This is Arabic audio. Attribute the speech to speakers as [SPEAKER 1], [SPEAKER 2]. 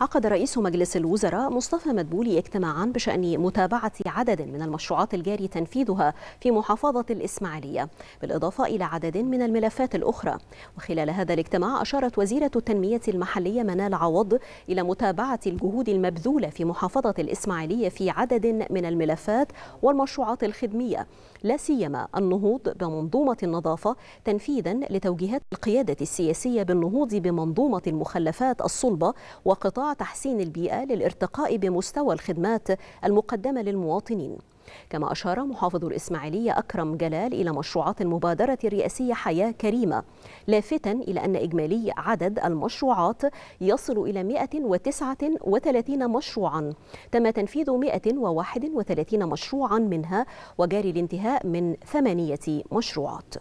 [SPEAKER 1] عقد رئيس مجلس الوزراء مصطفى مدبولي اجتماعا بشأن متابعة عدد من المشروعات الجاري تنفيذها في محافظة الإسماعيلية بالإضافة إلى عدد من الملفات الأخرى وخلال هذا الاجتماع أشارت وزيرة التنمية المحلية منال عوض إلى متابعة الجهود المبذولة في محافظة الإسماعيلية في عدد من الملفات والمشروعات الخدمية لا سيما النهوض بمنظومة النظافة تنفيذا لتوجيهات القيادة السياسية بالنهوض بمنظومة المخلفات الصلبة وقطاع تحسين البيئة للارتقاء بمستوى الخدمات المقدمة للمواطنين كما أشار محافظ الإسماعيلية أكرم جلال إلى مشروعات المبادرة الرئاسية حياة كريمة لافتا إلى أن إجمالي عدد المشروعات يصل إلى 139 مشروعا تم تنفيذ 131 مشروعا منها وجاري الانتهاء من ثمانية مشروعات